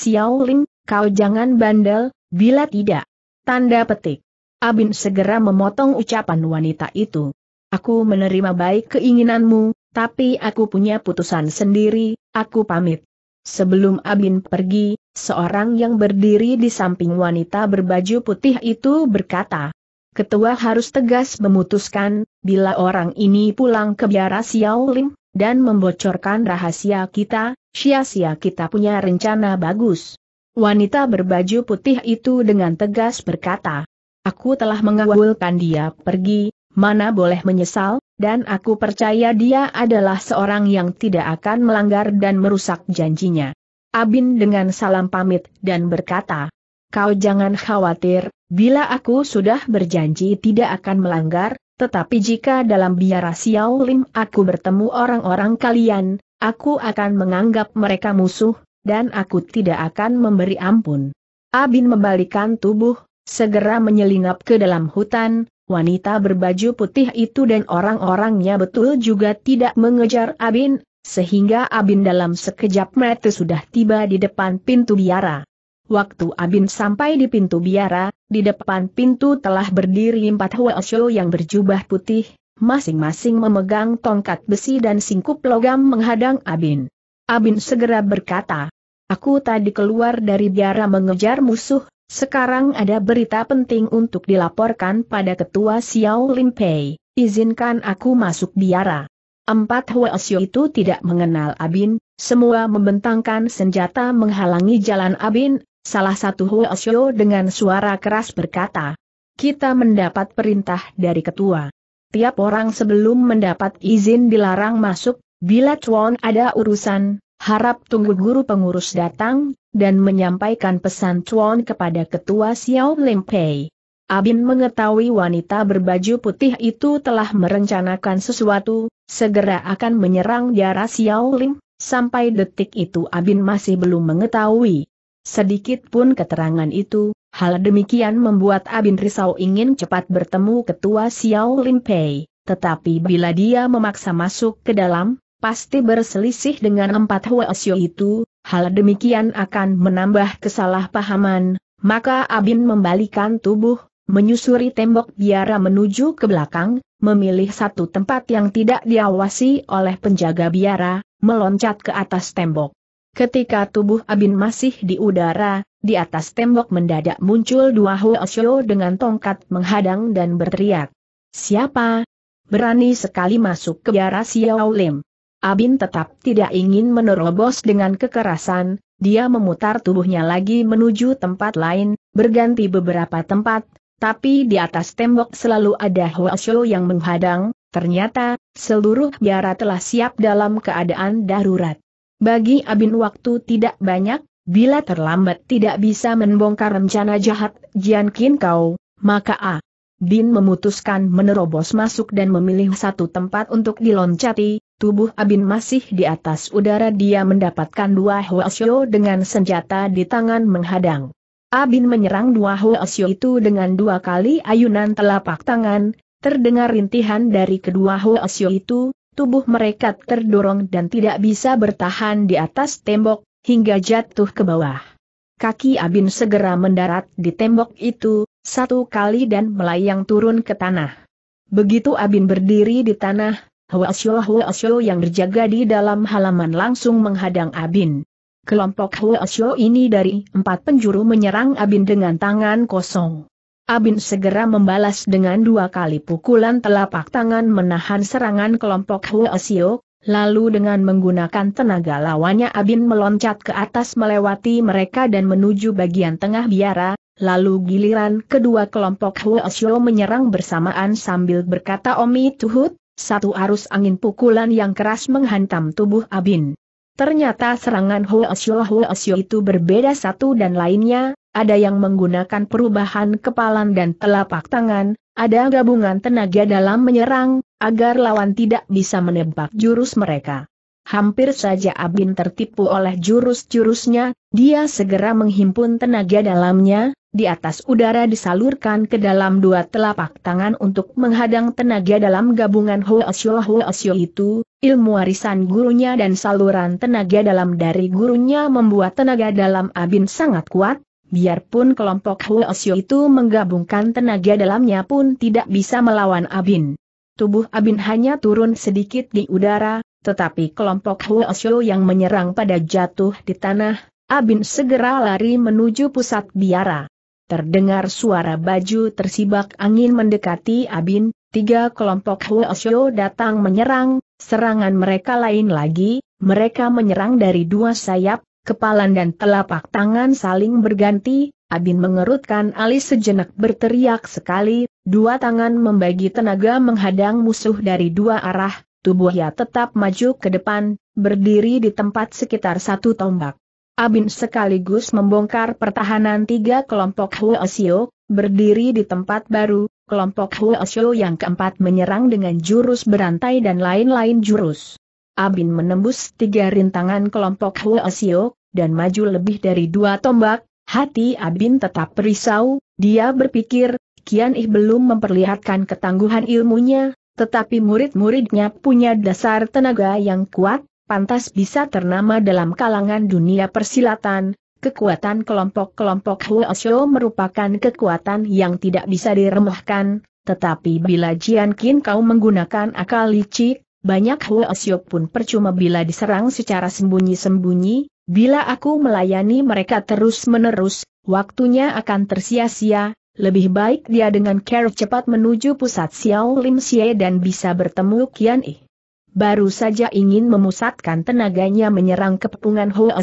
Ling, kau jangan bandel, Bila tidak, tanda petik. Abin segera memotong ucapan wanita itu. Aku menerima baik keinginanmu, tapi aku punya putusan sendiri, aku pamit. Sebelum Abin pergi, seorang yang berdiri di samping wanita berbaju putih itu berkata, Ketua harus tegas memutuskan, bila orang ini pulang ke biara Xiaoling, dan membocorkan rahasia kita, sia-sia kita punya rencana bagus. Wanita berbaju putih itu dengan tegas berkata, Aku telah mengawulkan dia pergi, mana boleh menyesal, dan aku percaya dia adalah seorang yang tidak akan melanggar dan merusak janjinya. Abin dengan salam pamit dan berkata, Kau jangan khawatir, bila aku sudah berjanji tidak akan melanggar, tetapi jika dalam biara Xiao Lim aku bertemu orang-orang kalian, aku akan menganggap mereka musuh, dan aku tidak akan memberi ampun. Abin membalikan tubuh, segera menyelinap ke dalam hutan, wanita berbaju putih itu dan orang-orangnya betul juga tidak mengejar Abin, sehingga Abin dalam sekejap mata sudah tiba di depan pintu biara. Waktu Abin sampai di pintu biara, di depan pintu telah berdiri empat Huasho yang berjubah putih, masing-masing memegang tongkat besi dan singkup logam menghadang Abin. Abin segera berkata, Aku tadi keluar dari biara mengejar musuh, sekarang ada berita penting untuk dilaporkan pada ketua Xiao Limpei, izinkan aku masuk biara. Empat Huasyo itu tidak mengenal Abin, semua membentangkan senjata menghalangi jalan Abin, salah satu Huasyo dengan suara keras berkata, kita mendapat perintah dari ketua. Tiap orang sebelum mendapat izin dilarang masuk, Bila Chuan ada urusan, harap tunggu guru pengurus datang, dan menyampaikan pesan Chuan kepada ketua Xiao Limpei. Abin mengetahui wanita berbaju putih itu telah merencanakan sesuatu, segera akan menyerang jarak Xiao Lim, sampai detik itu Abin masih belum mengetahui. Sedikit pun keterangan itu, hal demikian membuat Abin risau ingin cepat bertemu ketua Xiao Lim Pei, tetapi bila dia memaksa masuk ke dalam, pasti berselisih dengan empat Huasyo itu, hal demikian akan menambah kesalahpahaman, maka Abin membalikan tubuh, menyusuri tembok biara menuju ke belakang, memilih satu tempat yang tidak diawasi oleh penjaga biara, meloncat ke atas tembok. Ketika tubuh Abin masih di udara, di atas tembok mendadak muncul dua Huasyo dengan tongkat menghadang dan berteriak. Siapa? Berani sekali masuk ke biara Xiao Lim. Abin tetap tidak ingin menerobos dengan kekerasan, dia memutar tubuhnya lagi menuju tempat lain, berganti beberapa tempat, tapi di atas tembok selalu ada Hoasho yang menghadang, ternyata, seluruh biara telah siap dalam keadaan darurat. Bagi Abin waktu tidak banyak, bila terlambat tidak bisa membongkar rencana jahat Jian Kin Kau, maka A. Bin memutuskan menerobos masuk dan memilih satu tempat untuk diloncati, tubuh Abin masih di atas udara dia mendapatkan dua Huasyo dengan senjata di tangan menghadang. Abin menyerang dua Huasyo itu dengan dua kali ayunan telapak tangan, terdengar rintihan dari kedua Huasyo itu, tubuh mereka terdorong dan tidak bisa bertahan di atas tembok, hingga jatuh ke bawah. Kaki Abin segera mendarat di tembok itu, satu kali dan melayang turun ke tanah. Begitu Abin berdiri di tanah, Huasyo Huasyo yang berjaga di dalam halaman langsung menghadang Abin. Kelompok Huasyo ini dari empat penjuru menyerang Abin dengan tangan kosong. Abin segera membalas dengan dua kali pukulan telapak tangan menahan serangan kelompok Huasyo, lalu dengan menggunakan tenaga lawannya Abin meloncat ke atas melewati mereka dan menuju bagian tengah biara, Lalu giliran kedua kelompok Huo menyerang bersamaan sambil berkata Omi Tuhut, satu arus angin pukulan yang keras menghantam tubuh Abin. Ternyata serangan Huo Xiu itu berbeda satu dan lainnya, ada yang menggunakan perubahan kepalan dan telapak tangan, ada gabungan tenaga dalam menyerang, agar lawan tidak bisa menebak jurus mereka. Hampir saja Abin tertipu oleh jurus-jurusnya, dia segera menghimpun tenaga dalamnya, di atas udara disalurkan ke dalam dua telapak tangan untuk menghadang tenaga dalam gabungan Hoasyo Hoasyo itu, ilmu warisan gurunya dan saluran tenaga dalam dari gurunya membuat tenaga dalam Abin sangat kuat, biarpun kelompok Hoasyo itu menggabungkan tenaga dalamnya pun tidak bisa melawan Abin. Tubuh Abin hanya turun sedikit di udara, tetapi kelompok Huosyo yang menyerang pada jatuh di tanah, Abin segera lari menuju pusat biara. Terdengar suara baju tersibak angin mendekati Abin, tiga kelompok Huosyo datang menyerang, serangan mereka lain lagi, mereka menyerang dari dua sayap, kepalan dan telapak tangan saling berganti, Abin mengerutkan alis sejenak berteriak sekali, dua tangan membagi tenaga menghadang musuh dari dua arah, tubuhnya tetap maju ke depan, berdiri di tempat sekitar satu tombak. Abin sekaligus membongkar pertahanan tiga kelompok Huosio, berdiri di tempat baru, kelompok Huosio yang keempat menyerang dengan jurus berantai dan lain-lain jurus. Abin menembus tiga rintangan kelompok Huosio, dan maju lebih dari dua tombak, hati Abin tetap berisau. dia berpikir, Kian Ih belum memperlihatkan ketangguhan ilmunya, tetapi murid-muridnya punya dasar tenaga yang kuat, pantas bisa ternama dalam kalangan dunia persilatan, kekuatan kelompok-kelompok Huosho merupakan kekuatan yang tidak bisa diremehkan, tetapi bila Jian Qin kau menggunakan akal licik, banyak Huosho pun percuma bila diserang secara sembunyi-sembunyi, bila aku melayani mereka terus-menerus, waktunya akan tersia-sia, lebih baik dia dengan care cepat menuju pusat Xiao Lim Xie dan bisa bertemu Qian Ih. Baru saja ingin memusatkan tenaganya menyerang kepungan Huo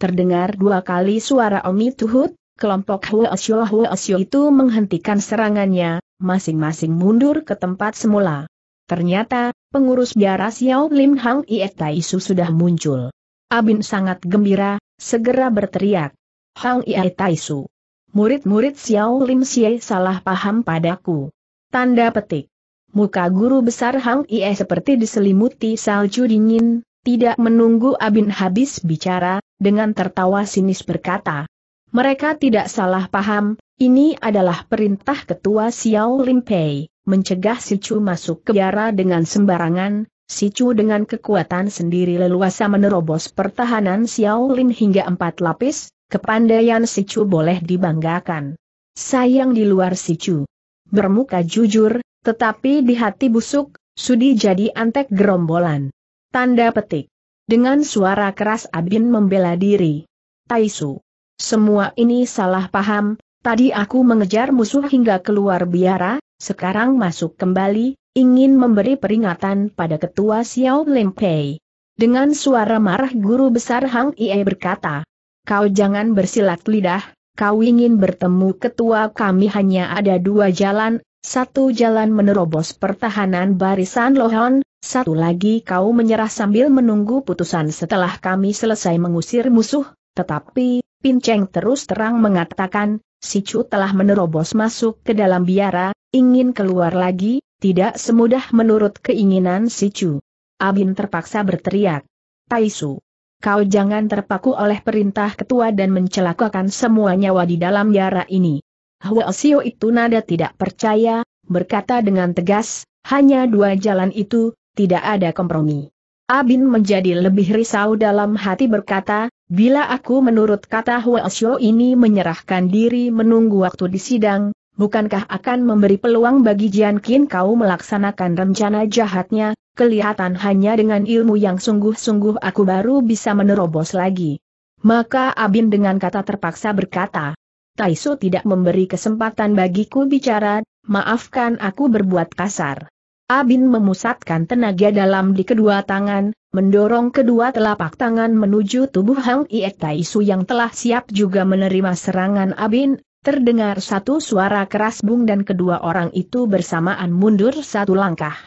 terdengar dua kali suara Omi Tuhut, kelompok Huo Xiao itu menghentikan serangannya, masing-masing mundur ke tempat semula. Ternyata, pengurus biara Xiao Lim Hang Iet Su sudah muncul. Abin sangat gembira, segera berteriak. Hang Iet Su. Murid-murid Xiao Lim Xie salah paham padaku. Tanda petik. Muka guru besar Hang Ie seperti diselimuti salju dingin, tidak menunggu Abin habis bicara, dengan tertawa sinis berkata. Mereka tidak salah paham, ini adalah perintah ketua Xiao Limpei, mencegah si Chu masuk ke biara dengan sembarangan, si Chu dengan kekuatan sendiri leluasa menerobos pertahanan Xiao Lim hingga empat lapis, kepandaian si Chu boleh dibanggakan. Sayang di luar si Chu. Bermuka jujur, tetapi di hati busuk, Sudi jadi antek gerombolan. Tanda petik. Dengan suara keras Abin membela diri. Taisu. Semua ini salah paham, tadi aku mengejar musuh hingga keluar biara, sekarang masuk kembali, ingin memberi peringatan pada ketua Xiao Pei. Dengan suara marah guru besar Hang Ie berkata, kau jangan bersilat lidah, kau ingin bertemu ketua kami hanya ada dua jalan, satu jalan menerobos pertahanan barisan Lohon, satu lagi kau menyerah sambil menunggu putusan setelah kami selesai mengusir musuh, tetapi, Pinceng terus terang mengatakan, si Chu telah menerobos masuk ke dalam biara, ingin keluar lagi, tidak semudah menurut keinginan si Chu. Abin terpaksa berteriak. Taisu, kau jangan terpaku oleh perintah ketua dan mencelakakan semua nyawa di dalam biara ini. Hua Sio itu nada tidak percaya, berkata dengan tegas, hanya dua jalan itu, tidak ada kompromi. Abin menjadi lebih risau dalam hati berkata, bila aku menurut kata Hua Sio ini menyerahkan diri menunggu waktu di sidang, bukankah akan memberi peluang bagi Jian Qin kau melaksanakan rencana jahatnya, kelihatan hanya dengan ilmu yang sungguh-sungguh aku baru bisa menerobos lagi. Maka Abin dengan kata terpaksa berkata, Taiso tidak memberi kesempatan bagiku bicara, maafkan aku berbuat kasar. Abin memusatkan tenaga dalam di kedua tangan, mendorong kedua telapak tangan menuju tubuh Hang Iek Taisu yang telah siap juga menerima serangan Abin, terdengar satu suara keras bung dan kedua orang itu bersamaan mundur satu langkah.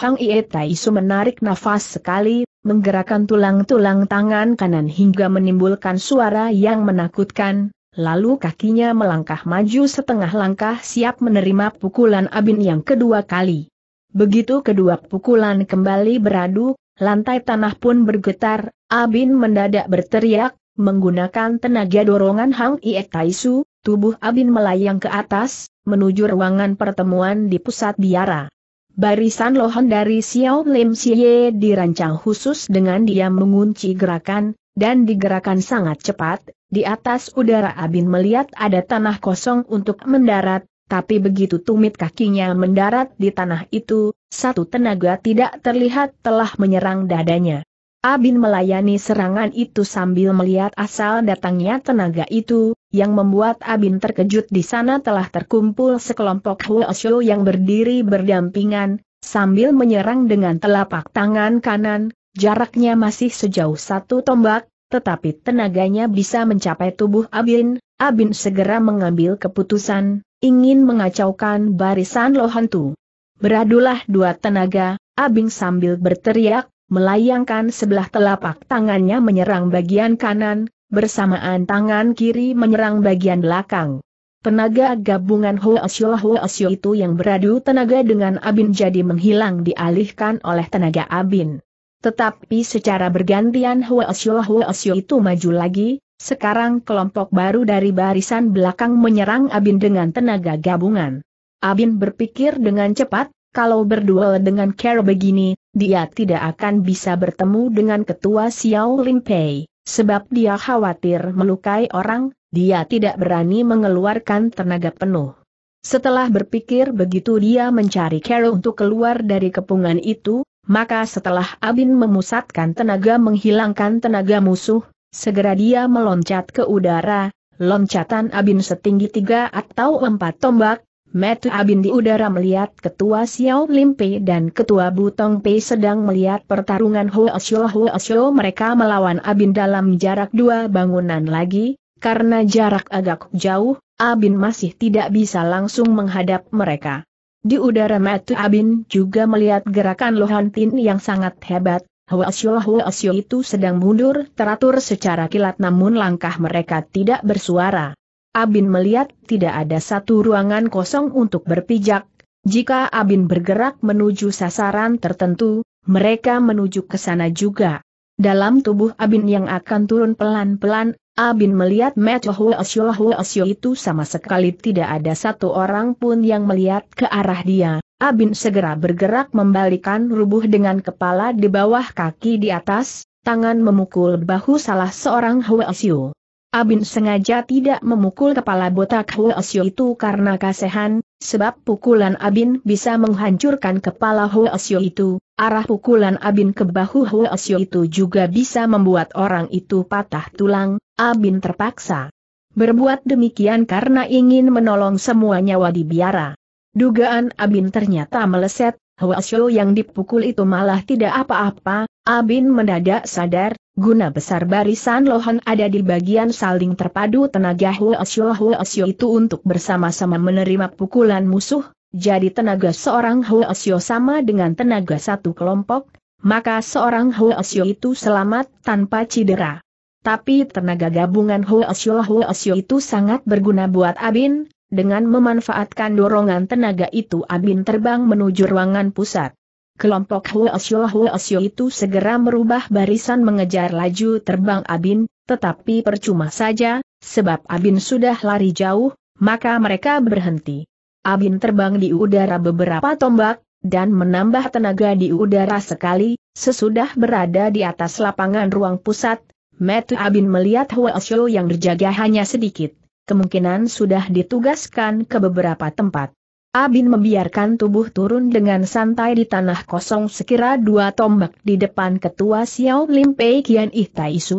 Hang Iek Taisu menarik nafas sekali, menggerakkan tulang-tulang tangan kanan hingga menimbulkan suara yang menakutkan, Lalu kakinya melangkah maju setengah langkah siap menerima pukulan Abin yang kedua kali. Begitu kedua pukulan kembali beradu, lantai tanah pun bergetar, Abin mendadak berteriak, menggunakan tenaga dorongan Hang Ie Taisu, tubuh Abin melayang ke atas, menuju ruangan pertemuan di pusat biara. Barisan lohon dari Xiao Lim Xie dirancang khusus dengan dia mengunci gerakan, dan digerakkan sangat cepat, di atas udara Abin melihat ada tanah kosong untuk mendarat, tapi begitu tumit kakinya mendarat di tanah itu, satu tenaga tidak terlihat telah menyerang dadanya. Abin melayani serangan itu sambil melihat asal datangnya tenaga itu, yang membuat Abin terkejut di sana telah terkumpul sekelompok Huoshu yang berdiri berdampingan, sambil menyerang dengan telapak tangan kanan, jaraknya masih sejauh satu tombak, tetapi tenaganya bisa mencapai tubuh Abin, Abin segera mengambil keputusan, ingin mengacaukan barisan lohantu. Beradulah dua tenaga, Abin sambil berteriak, melayangkan sebelah telapak tangannya menyerang bagian kanan, bersamaan tangan kiri menyerang bagian belakang. Tenaga gabungan Hoasyo Hoasyo itu yang beradu tenaga dengan Abin jadi menghilang dialihkan oleh tenaga Abin. Tetapi secara bergantian Hua Hua huasyo itu maju lagi, sekarang kelompok baru dari barisan belakang menyerang Abin dengan tenaga gabungan. Abin berpikir dengan cepat, kalau berduel dengan Carol begini, dia tidak akan bisa bertemu dengan ketua Xiao Limpei, sebab dia khawatir melukai orang, dia tidak berani mengeluarkan tenaga penuh. Setelah berpikir begitu dia mencari Carol untuk keluar dari kepungan itu, maka setelah Abin memusatkan tenaga menghilangkan tenaga musuh, segera dia meloncat ke udara, loncatan Abin setinggi tiga atau empat tombak, Metu Abin di udara melihat ketua Xiao Limpe dan ketua Butong Pei sedang melihat pertarungan Huo Hoesyo mereka melawan Abin dalam jarak dua bangunan lagi, karena jarak agak jauh, Abin masih tidak bisa langsung menghadap mereka. Di udara Matu Abin juga melihat gerakan Lohan Tin yang sangat hebat, Huasyo-huasyo itu sedang mundur teratur secara kilat namun langkah mereka tidak bersuara. Abin melihat tidak ada satu ruangan kosong untuk berpijak, jika Abin bergerak menuju sasaran tertentu, mereka menuju ke sana juga. Dalam tubuh Abin yang akan turun pelan-pelan, Abin melihat Mechohwe Asyohwe Asyo itu sama sekali tidak ada satu orang pun yang melihat ke arah dia. Abin segera bergerak membalikan rubuh dengan kepala di bawah kaki di atas, tangan memukul bahu salah seorang hua Asyo. Abin sengaja tidak memukul kepala botak hua Asyo itu karena kasihan, sebab pukulan Abin bisa menghancurkan kepala hua Asyo itu, Arah pukulan Abin ke bahu Huo itu juga bisa membuat orang itu patah tulang, Abin terpaksa. Berbuat demikian karena ingin menolong semua nyawa di biara. Dugaan Abin ternyata meleset, Huo yang dipukul itu malah tidak apa-apa, Abin mendadak sadar, guna besar barisan lohan ada di bagian saling terpadu tenaga Xiu-Huo Xiu itu untuk bersama-sama menerima pukulan musuh, jadi tenaga seorang Hoesyo sama dengan tenaga satu kelompok, maka seorang Hoesyo itu selamat tanpa cedera. Tapi tenaga gabungan Xiong-Hua Hoesyo itu sangat berguna buat Abin, dengan memanfaatkan dorongan tenaga itu Abin terbang menuju ruangan pusat. Kelompok Xiong-Hua Hoesyo itu segera merubah barisan mengejar laju terbang Abin, tetapi percuma saja, sebab Abin sudah lari jauh, maka mereka berhenti. Abin terbang di udara beberapa tombak, dan menambah tenaga di udara sekali, sesudah berada di atas lapangan ruang pusat, Metu Abin melihat Hua Xiu yang berjaga hanya sedikit, kemungkinan sudah ditugaskan ke beberapa tempat. Abin membiarkan tubuh turun dengan santai di tanah kosong sekira dua tombak di depan ketua Xiao Lim Pei Kian Ih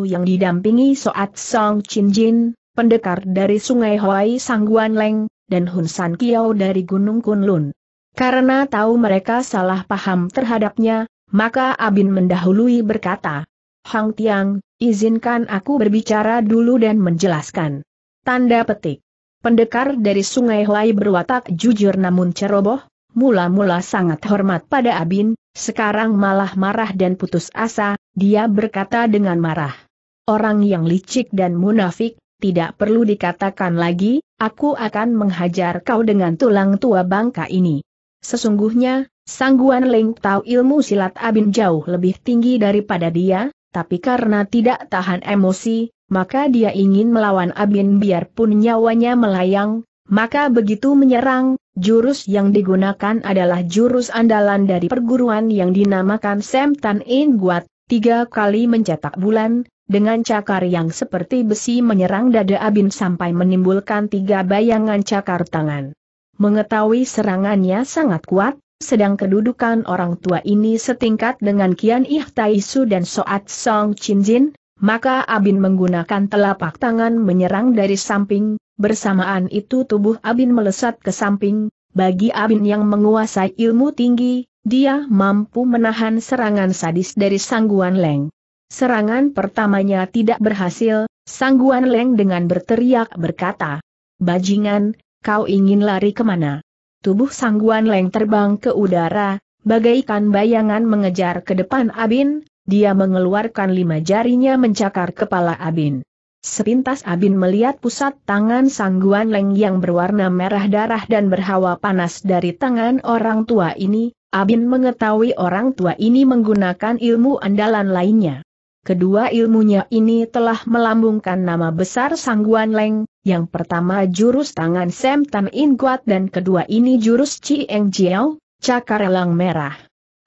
yang didampingi Soat Song Chin Jin, pendekar dari sungai Hoai Sangguan Leng, dan Hun San Kiao dari Gunung Kunlun. Karena tahu mereka salah paham terhadapnya, maka Abin mendahului berkata, Hang Tiang, izinkan aku berbicara dulu dan menjelaskan. Tanda petik. Pendekar dari Sungai Huai berwatak jujur namun ceroboh, mula-mula sangat hormat pada Abin, sekarang malah marah dan putus asa, dia berkata dengan marah. Orang yang licik dan munafik, tidak perlu dikatakan lagi, aku akan menghajar kau dengan tulang tua bangka ini. Sesungguhnya, Sangguan Leng tahu ilmu silat Abin jauh lebih tinggi daripada dia, tapi karena tidak tahan emosi, maka dia ingin melawan Abin biarpun nyawanya melayang, maka begitu menyerang, jurus yang digunakan adalah jurus andalan dari perguruan yang dinamakan Semtan In Guat, tiga kali mencetak bulan, dengan cakar yang seperti besi menyerang dada Abin sampai menimbulkan tiga bayangan cakar tangan. Mengetahui serangannya sangat kuat, sedang kedudukan orang tua ini setingkat dengan Kian Ih Su dan Soat Song Chin Jin, maka Abin menggunakan telapak tangan menyerang dari samping, bersamaan itu tubuh Abin melesat ke samping, bagi Abin yang menguasai ilmu tinggi, dia mampu menahan serangan sadis dari sangguan Leng. Serangan pertamanya tidak berhasil, Sangguan Leng dengan berteriak berkata, Bajingan, kau ingin lari kemana? Tubuh Sangguan Leng terbang ke udara, bagaikan bayangan mengejar ke depan Abin, dia mengeluarkan lima jarinya mencakar kepala Abin. Sepintas Abin melihat pusat tangan Sangguan Leng yang berwarna merah darah dan berhawa panas dari tangan orang tua ini, Abin mengetahui orang tua ini menggunakan ilmu andalan lainnya. Kedua ilmunya ini telah melambungkan nama besar Sangguan Leng, yang pertama jurus tangan Sem Tan In Guat dan kedua ini jurus Eng Jiao, cakar elang merah.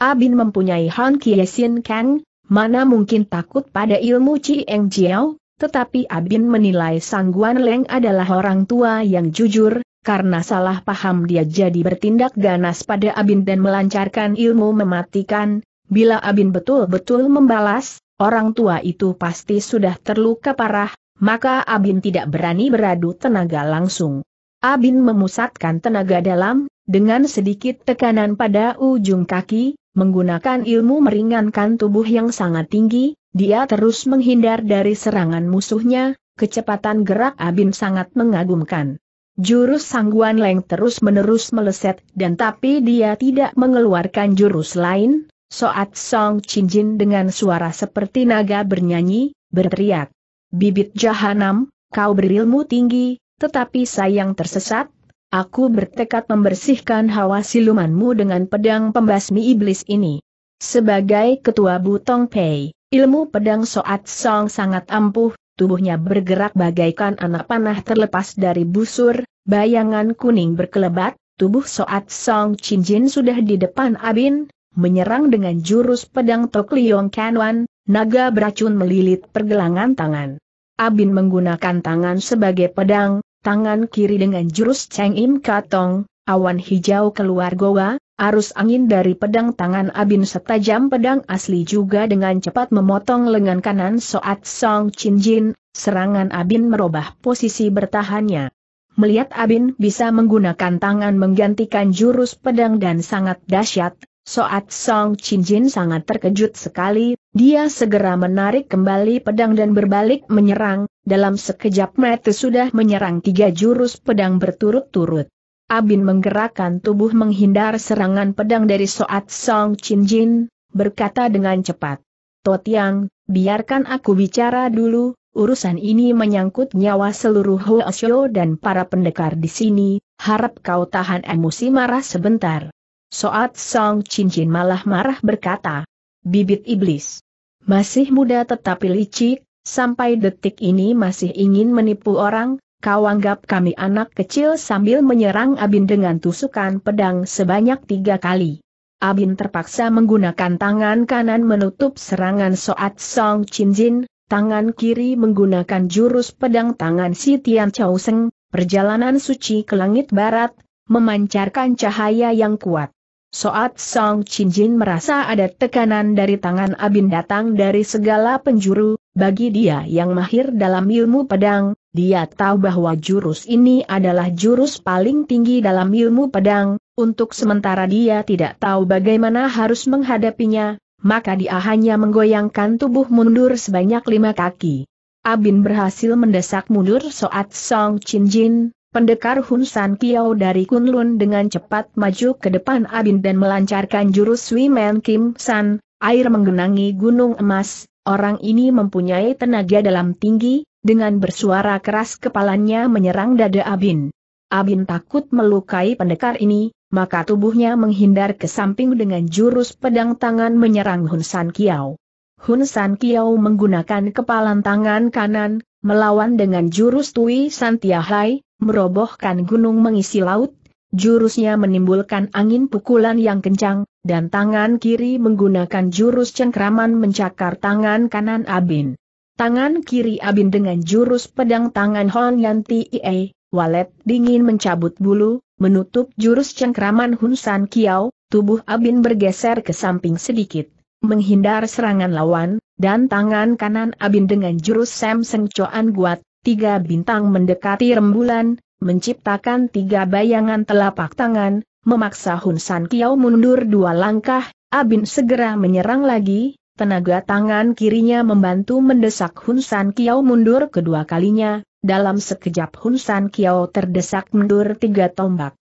Abin mempunyai Han Kiesin Kang, mana mungkin takut pada ilmu Eng Jiao, tetapi Abin menilai Sangguan Leng adalah orang tua yang jujur, karena salah paham dia jadi bertindak ganas pada Abin dan melancarkan ilmu mematikan, bila Abin betul-betul membalas, Orang tua itu pasti sudah terluka parah, maka Abin tidak berani beradu tenaga langsung. Abin memusatkan tenaga dalam, dengan sedikit tekanan pada ujung kaki, menggunakan ilmu meringankan tubuh yang sangat tinggi, dia terus menghindar dari serangan musuhnya, kecepatan gerak Abin sangat mengagumkan. Jurus sangguan leng terus-menerus meleset dan tapi dia tidak mengeluarkan jurus lain, Soat Song Chinjin dengan suara seperti naga bernyanyi, berteriak. Bibit jahanam, kau berilmu tinggi, tetapi sayang tersesat, aku bertekad membersihkan hawa silumanmu dengan pedang pembasmi iblis ini. Sebagai ketua Butong Pei, ilmu pedang Soat Song sangat ampuh, tubuhnya bergerak bagaikan anak panah terlepas dari busur, bayangan kuning berkelebat, tubuh Soat Song Chinjin sudah di depan Abin, menyerang dengan jurus pedang Tok Liong Kanwan, naga beracun melilit pergelangan tangan. Abin menggunakan tangan sebagai pedang, tangan kiri dengan jurus Cheng Im Katong, awan hijau keluar goa, arus angin dari pedang tangan Abin setajam pedang asli juga dengan cepat memotong lengan kanan Soat Song Chin Jin, serangan Abin merubah posisi bertahannya. Melihat Abin bisa menggunakan tangan menggantikan jurus pedang dan sangat dahsyat, Soat Song Chin Jin sangat terkejut sekali, dia segera menarik kembali pedang dan berbalik menyerang, dalam sekejap mata sudah menyerang tiga jurus pedang berturut-turut. Abin menggerakkan tubuh menghindar serangan pedang dari Soat Song Chin Jin, berkata dengan cepat. Totiang, biarkan aku bicara dulu, urusan ini menyangkut nyawa seluruh Hoasyo dan para pendekar di sini, harap kau tahan emosi marah sebentar. Soat Song Cincin malah marah berkata, Bibit Iblis. Masih muda tetapi licik, sampai detik ini masih ingin menipu orang, kau anggap kami anak kecil sambil menyerang Abin dengan tusukan pedang sebanyak tiga kali. Abin terpaksa menggunakan tangan kanan menutup serangan Soat Song Cinjin, tangan kiri menggunakan jurus pedang tangan si Tian Chao Seng, perjalanan suci ke langit barat, memancarkan cahaya yang kuat. Soat Song Jin merasa ada tekanan dari tangan Abin datang dari segala penjuru, bagi dia yang mahir dalam ilmu pedang, dia tahu bahwa jurus ini adalah jurus paling tinggi dalam ilmu pedang, untuk sementara dia tidak tahu bagaimana harus menghadapinya, maka dia hanya menggoyangkan tubuh mundur sebanyak lima kaki. Abin berhasil mendesak mundur Soat Song Jin, Pendekar Hun San Kiao dari Kunlun dengan cepat maju ke depan Abin dan melancarkan jurus Wimen Kim San, air menggenangi gunung emas, orang ini mempunyai tenaga dalam tinggi, dengan bersuara keras kepalanya menyerang dada Abin. Abin takut melukai pendekar ini, maka tubuhnya menghindar ke samping dengan jurus pedang tangan menyerang Hun San Kiao. Hun San Kiao menggunakan kepalan tangan kanan, melawan dengan jurus Tui San Tiahai, merobohkan gunung mengisi laut, jurusnya menimbulkan angin pukulan yang kencang, dan tangan kiri menggunakan jurus cengkraman mencakar tangan kanan Abin. Tangan kiri Abin dengan jurus pedang tangan Hon Yan Ie, walet dingin mencabut bulu, menutup jurus cengkraman Hun San Kiao, tubuh Abin bergeser ke samping sedikit, menghindar serangan lawan, dan tangan kanan Abin dengan jurus Sam Seng Choan Guat, tiga bintang mendekati rembulan, menciptakan tiga bayangan telapak tangan, memaksa Hun San Kiao mundur dua langkah, Abin segera menyerang lagi, tenaga tangan kirinya membantu mendesak Hun San Kiao mundur kedua kalinya, dalam sekejap Hun San Kiao terdesak mundur tiga tombak.